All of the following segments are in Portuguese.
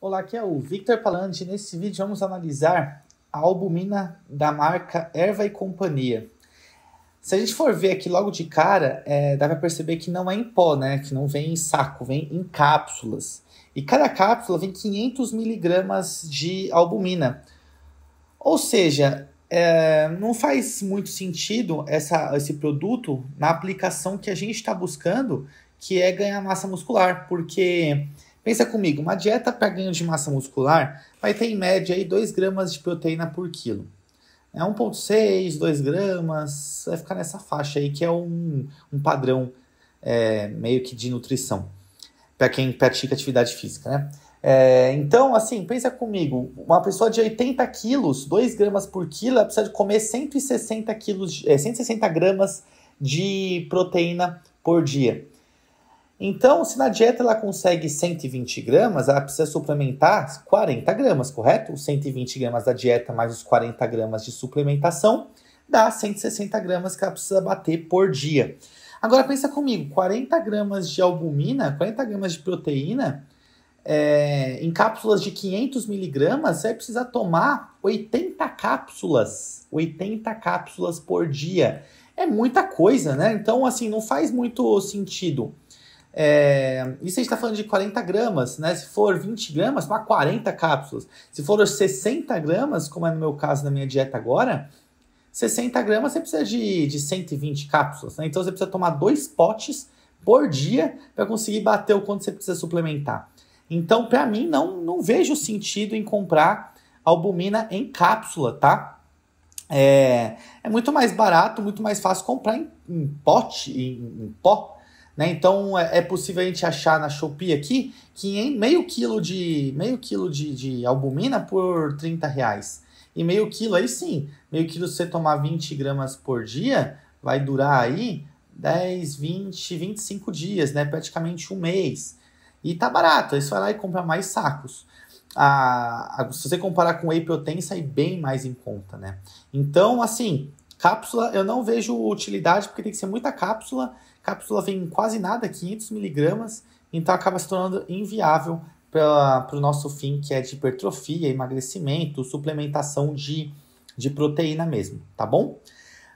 Olá, aqui é o Victor Palandi. Nesse vídeo vamos analisar a albumina da marca Erva e Companhia. Se a gente for ver aqui logo de cara, é, dá para perceber que não é em pó, né? Que não vem em saco, vem em cápsulas. E cada cápsula vem 500 miligramas de albumina. Ou seja, é, não faz muito sentido essa, esse produto na aplicação que a gente está buscando, que é ganhar massa muscular, porque pensa comigo, uma dieta para ganho de massa muscular vai ter em média aí 2 gramas de proteína por quilo. É 1,6, 2 gramas, vai ficar nessa faixa aí, que é um, um padrão é, meio que de nutrição para quem pratica atividade física, né? É, então, assim, pensa comigo, uma pessoa de 80 quilos, 2 gramas por quilo, ela precisa de comer 160, quilos, é, 160 gramas de proteína por dia. Então, se na dieta ela consegue 120 gramas, ela precisa suplementar 40 gramas, correto? Os 120 gramas da dieta mais os 40 gramas de suplementação dá 160 gramas que ela precisa bater por dia. Agora pensa comigo, 40 gramas de albumina, 40 gramas de proteína, é, em cápsulas de 500 miligramas, você vai precisar tomar 80 cápsulas, 80 cápsulas por dia. É muita coisa, né? Então, assim, não faz muito sentido é, isso a gente está falando de 40 gramas, né? Se for 20 gramas, para 40 cápsulas. Se for 60 gramas, como é no meu caso na minha dieta agora, 60 gramas você precisa de, de 120 cápsulas, né? Então você precisa tomar dois potes por dia para conseguir bater o quanto você precisa suplementar. Então, para mim, não, não vejo sentido em comprar albumina em cápsula, tá? É, é muito mais barato, muito mais fácil comprar em, em pote, em, em pó né? Então é, é possível a gente achar na Shopee aqui que meio quilo de meio quilo de, de albumina por 30 reais. E meio quilo aí sim, meio quilo se você tomar 20 gramas por dia, vai durar aí 10, 20, 25 dias, né? praticamente um mês. E tá barato, isso vai lá e compra mais sacos. A, a, se você comparar com whey protein, sai bem mais em conta, né? Então, assim, Cápsula, eu não vejo utilidade porque tem que ser muita cápsula. Cápsula vem quase nada, 500 miligramas, então acaba se tornando inviável para o nosso fim, que é de hipertrofia, emagrecimento, suplementação de, de proteína mesmo, tá bom?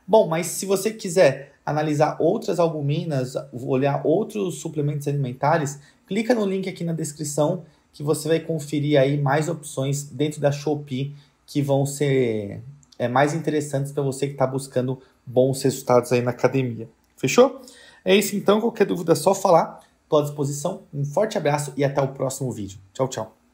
Bom, mas se você quiser analisar outras albuminas, olhar outros suplementos alimentares, clica no link aqui na descrição que você vai conferir aí mais opções dentro da Shopee que vão ser é, mais interessantes para você que está buscando bons resultados aí na academia. Fechou? É isso então. Qualquer dúvida é só falar. Estou à disposição. Um forte abraço e até o próximo vídeo. Tchau, tchau.